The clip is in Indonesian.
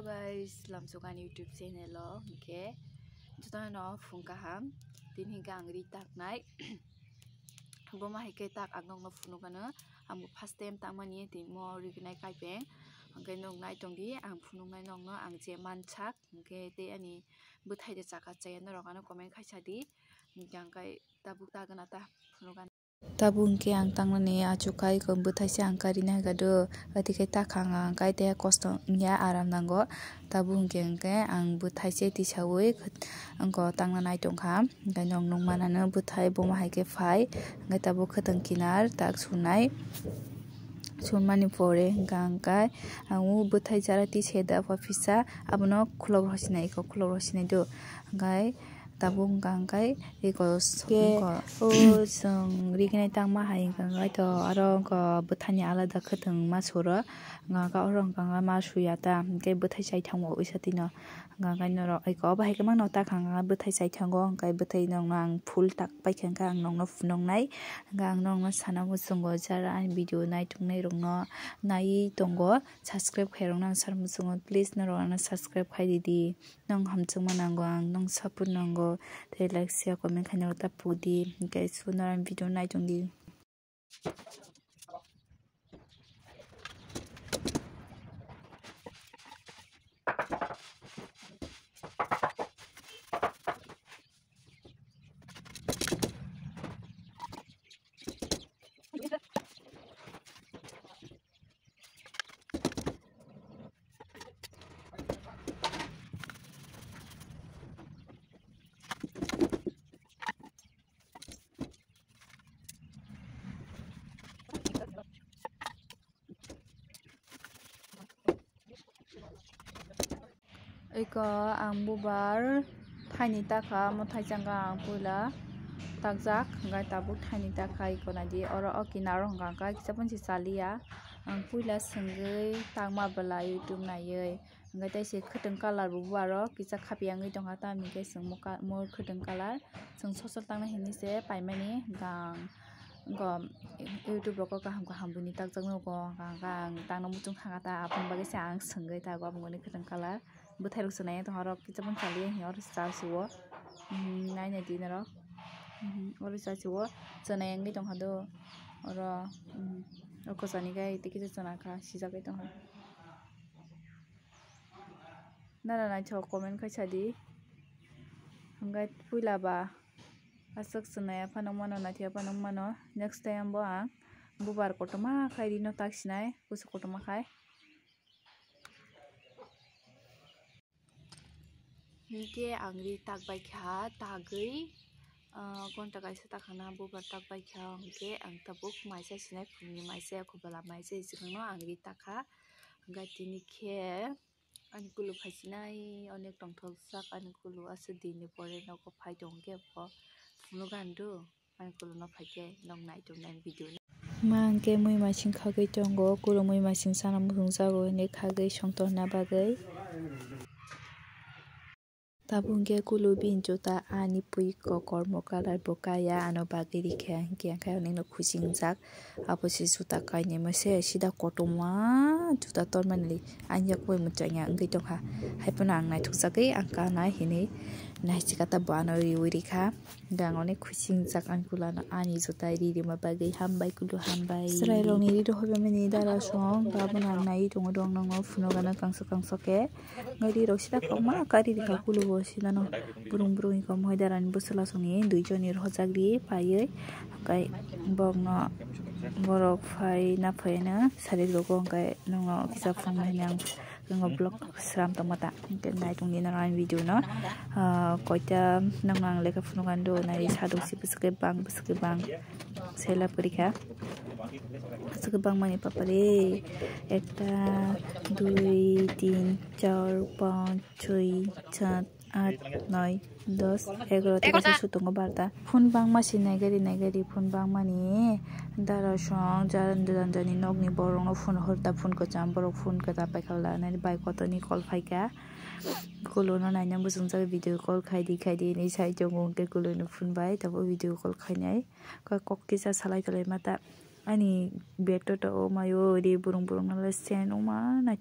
Hello guys, làm số gan YouTube channel lo, ok. Chúng ta nó phun cả hàng, tin hình cả người tạc này. Bố mà hay cái tạc ăn à, ngon nó phun cái nữa, anh à, một past time tạm mà nhé tin mua rồi cái này cái bánh. Ăn cái nông này trong đi, anh à, phun nong nông nó anh chế man chắc, ok. Thế anh ấy bữa thay để chắc cái anh nó rồi anh nó comment khai trả đi, chẳng cái ta bút ta cái nào ta phun cái tabungke ang tangna ne achukai kombu thaisi angkari na gadu atikai ta khanga kai te kosto nya aram nango tabungke ke ang bu thaisi ti chawoi angko tangna nai tong kha ga nong nong mana na bu thai bo ma hai ke phai ga ta bu khatang kinar tak sunai sun mani pore gang kai ang u bu thai jara ti cheda pa fisa abno khulo rosinai ko khulo rosinai do gai cái đi tabung kang kai iko ko o song rigine tang ma bữa thay nhà là đặc ko buthani ala da khatung ma sura nga ka orang kang ma suya ta kai buthai sai thang o isatino nga kai no ai ko ba bài cái mang nó ta ngà bữa thay buthai sai thang cái bữa thay no ngang full tak pai kang ka ang nong no nong nai nga ang nong ma sana bu sung go jara an video này tung này rong nó này tong go subscribe khai nó nang sar mu sung please nó rồi nó subscribe khai đi đi, nong ham chung mà nang go ang nong sapun nang thì like share comment khi nào ta phù đi cái số nào video này trong đi eka ang bubar thaini taka mo thai changa ang puila takzak ngai tabuk thaini taka iko nadi oro okina rongga ka kisapon si salia ang puila sengai tangma bala youtube na yei ngai tai se khatang kalar bubaro kisa khapiang ngai tonga ta mi ke seng mo ka mo khatang kalar seng sosol tangna hini se paimani gang ก็ยูทูบเราก็กำลังกำลังบุญนี่ตั้งจังนู้ก็กำลังตั้งน้องมุ้งทางกันแต่อาเป็นบางแสงสังเกตได้ว่าบางคนนี่คือตั้งกันแล้ว बुथाई रुक सुनाए तो हरो कि चपन चाली है और सास हुआ नाइन नाइटी ने रो और सास हुआ सुनाए अंगे तो हाँ तो और और को सनी का इतने किसे सुना का शिज़ा के तो हाँ ना ना ना चौक कमेंट कर चाली हमका पूरा बा असक सुनाए अपन उम्मनो ना थी अपन उम्मनो नेक्स्ट टाइम बो आ बुबार कोटमा खाई दिनो ताक्षिणाए कुछ कोटमा गे आंग्री ताकबाय ख्या तागै घन्टा गाइसे ताखाना बुबार ताकबाय ख्या आंगे आं ताबुक माइसे सिनाय फुंनि माइसे खबला माइसे इसिखांनो आंग्री ताखा गाइतिनि खे आनिकुलु फाइसिनाय अनेक दंथलसाक आनिकुलु आसो दिनि परे नगो फाइ दंगे फ फुनु गान्दु आनिकुलु न फाइके नग नाइदुम नाइन भिडिअ মাংকে মই মাসিং খাগৈ তংগ গুরু মই মাসিং সানা মুসুং জাগো নে খাগৈ সংতনা বাগৈ Tabungge bin juta ani pui ko kormo boka ya ano bagiri kyan kyan kaya neno kusing zak apo si suta kai ne mase koto ma juta tor manli anja koi mutanya ngi tong ha hai puna ang nai thuksa angka ang ka na hine nai chika ta bano ri uri ka dang one kusing zak an kulana ani juta ri ri ma bagi hambai kulu hambai srai rong ni ri do hobe meni dara song ga bona nai tong dong nongo funo gana kang kangsa ke ngari ro sida koma kari di ka kulu sidano burung burung ko moidarani bosla songi duijonir hojagri paye, kai no borok fai na phaina sari logo kai nongo kisa na nang nongo blog sram tomata ke nai tungi naran video no koita nongang leka phungan do nai sadu si biske bang biske bang sela perikha আজকে বাংমানি পাপারে একটা দুই তিন চার পাঁচ at noy dos egro tiga susu tunggu barta pun bang masih negeri negeri pun bang mani daro shong jalan jalan jani nog ni borong no pun horta pun kocam borok pun kata pai kala nani bai koto ni kol fai ka kulono nanya musung sabi video kol kai di kai di ini sai jonggong ke kulono pun bai tapi video kol kai nyai kok kok kisah salai kalai mata ani beto to o mayo di burung burung nalesen o ma na